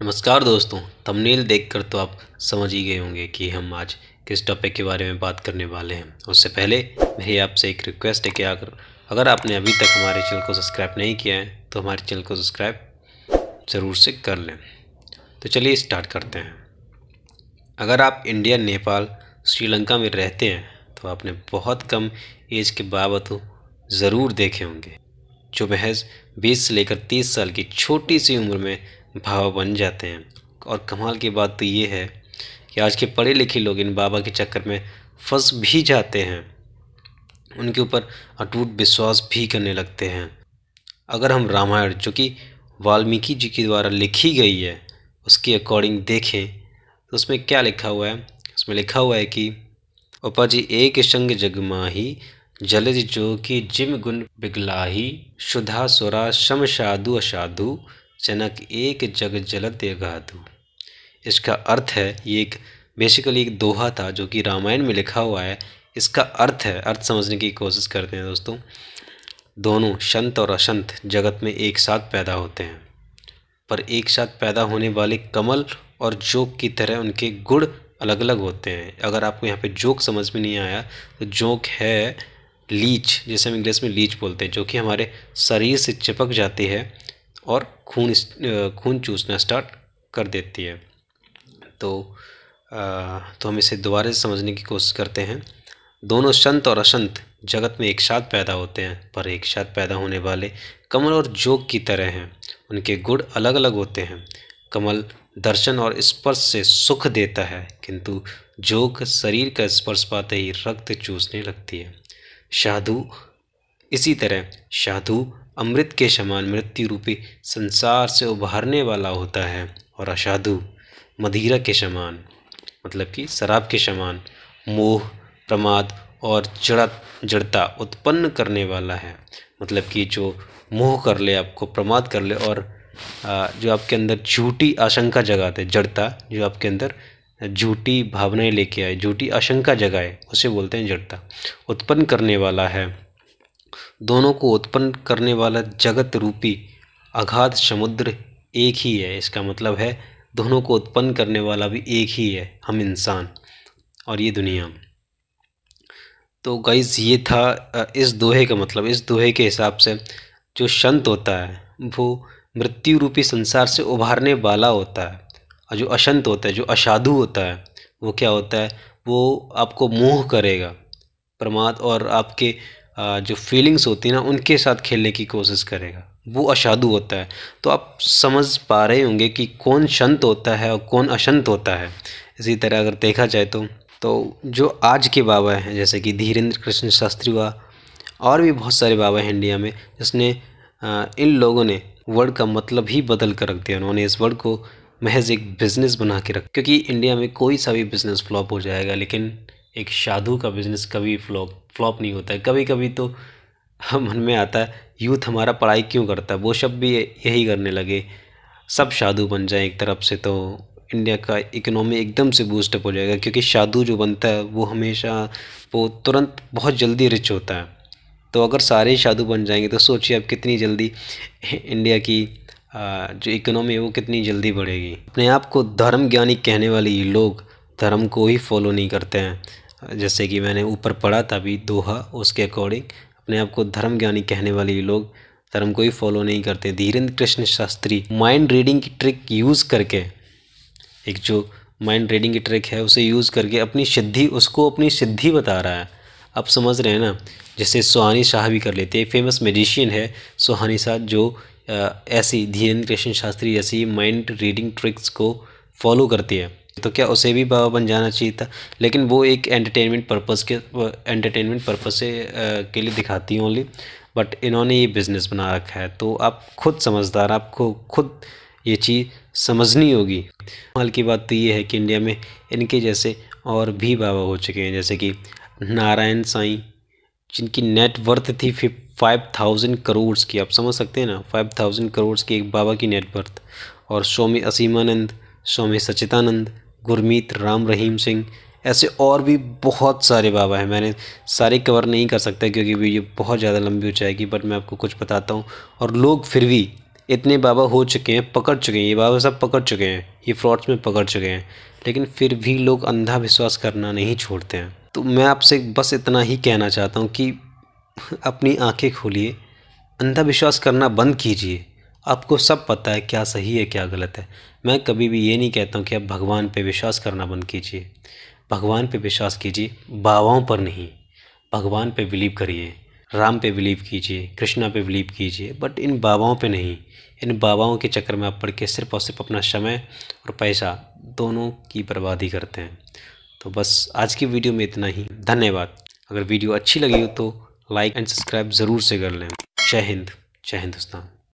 नमस्कार दोस्तों थंबनेल देखकर तो आप समझ ही गए होंगे कि हम आज किस टॉपिक के बारे में बात करने वाले हैं उससे पहले मेरी आपसे एक रिक्वेस्ट है कि अगर अगर आपने अभी तक हमारे चैनल को सब्सक्राइब नहीं किया है तो हमारे चैनल को सब्सक्राइब ज़रूर से कर लें तो चलिए स्टार्ट करते हैं अगर आप इंडिया नेपाल श्रीलंका में रहते हैं तो आपने बहुत कम एज के बाबत ज़रूर देखे होंगे जो महज 20 से लेकर 30 साल की छोटी सी उम्र में भाव बन जाते हैं और कमाल की बात तो ये है कि आज के पढ़े लिखे लोग इन बाबा के चक्कर में फंस भी जाते हैं उनके ऊपर अटूट विश्वास भी करने लगते हैं अगर हम रामायण जो कि वाल्मीकि जी के द्वारा लिखी गई है उसके अकॉर्डिंग देखें तो उसमें क्या लिखा हुआ है उसमें लिखा हुआ है कि उपाजी एक संग जगमाही जलज जो कि जिम गुण बिगलाही शुदा सुरा शम साधु असाधु जनक एक जग जलत देगा तू इसका अर्थ है ये एक बेसिकली एक दोहा था जो कि रामायण में लिखा हुआ है इसका अर्थ है अर्थ समझने की कोशिश करते हैं दोस्तों दोनों संत और असंत जगत में एक साथ पैदा होते हैं पर एक साथ पैदा होने वाले कमल और जोक की तरह उनके गुण अलग अलग होते हैं अगर आपको यहाँ पे जोक समझ में नहीं आया तो जोक है लीच जैसे हम इंग्लिश में लीच बोलते हैं जो कि हमारे शरीर से चिपक जाती है और खून खून चूसना स्टार्ट कर देती है तो आ, तो हम इसे दोबारा से समझने की कोशिश करते हैं दोनों संत और असंत जगत में एक साथ पैदा होते हैं पर एक साथ पैदा होने वाले कमल और जोग की तरह हैं उनके गुण अलग अलग होते हैं कमल दर्शन और स्पर्श से सुख देता है किंतु जोग शरीर का स्पर्श पाते ही रक्त चूसने लगती है साधु इसी तरह साधु अमृत के समान मृत्यु रूपी संसार से उभारने वाला होता है और असाधु मदिरा के समान मतलब कि शराब के समान मोह प्रमाद और जड़ जड़ता उत्पन्न करने वाला है मतलब कि जो मोह कर ले आपको प्रमाद कर ले और जो आपके अंदर झूठी आशंका जगाते जड़ता जो आपके अंदर झूठी भावनाएं लेके आए झूठी आशंका जगाए उसे बोलते हैं जड़ता उत्पन्न करने वाला है दोनों को उत्पन्न करने वाला जगत रूपी अघाध समुद्र एक ही है इसका मतलब है दोनों को उत्पन्न करने वाला भी एक ही है हम इंसान और ये दुनिया तो गाइज ये था इस दोहे का मतलब इस दोहे के हिसाब से जो संत होता है वो मृत्यु रूपी संसार से उभारने वाला होता है और जो अशंत होता है जो असाधु होता है वो क्या होता है वो आपको मोह करेगा प्रमाद और आपके जो फीलिंग्स होती हैं ना उनके साथ खेलने की कोशिश करेगा वो अशादु होता है तो आप समझ पा रहे होंगे कि कौन शंत होता है और कौन अशंत होता है इसी तरह अगर देखा जाए तो तो जो आज के बाबा हैं जैसे कि धीरेन्द्र कृष्ण शास्त्री हुआ और भी बहुत सारे बाबा हैं इंडिया में जिसने इन लोगों ने वर्ड का मतलब ही बदल कर रख दिया उन्होंने इस वर्ड को महज एक बिज़नेस बना के रख क्योंकि इंडिया में कोई सा भी बिज़नेस फ्लॉप हो जाएगा लेकिन एक साधु का बिज़नेस कभी फ्लॉप फ्लॉप नहीं होता है कभी कभी तो मन में आता है यूथ हमारा पढ़ाई क्यों करता है वो सब भी यही करने लगे सब साधु बन जाए एक तरफ से तो इंडिया का इकोनॉमी एकदम से बूस्टअप हो जाएगा क्योंकि साधु जो बनता है वो हमेशा वो तुरंत बहुत जल्दी रिच होता है तो अगर सारे साधु बन जाएंगे तो सोचिए आप कितनी जल्दी इंडिया की जो इकोनॉमी है वो कितनी जल्दी बढ़ेगी अपने आप को धर्म ज्ञानी कहने वाले ये लोग धर्म को ही फॉलो नहीं करते हैं जैसे कि मैंने ऊपर पढ़ा था अभी दोहा उसके अकॉर्डिंग अपने आप को धर्म ज्ञानी कहने वाले लोग धर्म को ही फॉलो नहीं करते धीरेन्द्र कृष्ण शास्त्री माइंड रीडिंग की ट्रिक यूज़ करके एक जो माइंड रीडिंग की ट्रिक है उसे यूज़ करके अपनी सिद्धि उसको अपनी सिद्धि बता रहा है आप समझ रहे हैं ना जैसे सुहानी शाह भी कर लेते हैं फेमस मेजिशियन है सुहानी शाह जो ऐसी धीरेन्द्र कृष्ण शास्त्री जैसी माइंड रीडिंग ट्रिक्स को फॉलो करती है तो क्या उसे भी बाबा बन जाना चाहिए था लेकिन वो एक एंटरटेनमेंट पर्पज़ के एंटरटेनमेंट पर्पज़ से के लिए दिखाती हैं ओनली बट इन्होंने ये बिज़नेस बना रखा है तो आप खुद समझदार आपको खुद ये चीज़ समझनी होगी हाल की बात तो ये है कि इंडिया में इनके जैसे और भी बाबा हो चुके हैं जैसे कि नारायण साईं जिनकी नेटवर्थ थी फाइव थाउजेंड करोड़ की आप समझ सकते हैं ना फाइव थाउजेंड करोड़ की एक बाबा की नेटवर्थ और स्वामी असीमानंद स्वामी सचिदानंद गुरमीत राम रहीम सिंह ऐसे और भी बहुत सारे बाबा हैं मैंने सारे कवर नहीं कर सकता क्योंकि वीडियो बहुत ज़्यादा लंबी हो जाएगी बट मैं आपको कुछ बताता हूँ और लोग फिर भी इतने बाबा हो चुके हैं पकड़ चुके हैं ये बाबा सब पकड़ चुके हैं ये फ्रॉड्स में पकड़ चुके हैं लेकिन फिर भी लोग अंधा विश्वास करना नहीं छोड़ते हैं तो मैं आपसे बस इतना ही कहना चाहता हूँ कि अपनी आँखें खोलिए विश्वास करना बंद कीजिए आपको सब पता है क्या सही है क्या गलत है मैं कभी भी ये नहीं कहता हूँ कि आप भगवान पे विश्वास करना बंद कीजिए भगवान पे विश्वास कीजिए बाबाओं पर नहीं भगवान पे बिलीव करिए राम पे बिलीव कीजिए कृष्णा पे बिलीव कीजिए बट इन बाबाओं पे नहीं इन बाबाओं के चक्कर में आप पढ़ के सिर्फ और सिर्फ अपना समय और पैसा दोनों की बर्बादी करते हैं तो बस आज की वीडियो में इतना ही धन्यवाद अगर वीडियो अच्छी लगी हो तो लाइक एंड सब्सक्राइब ज़रूर से कर लें जय हिंद जय हिंदुस्तान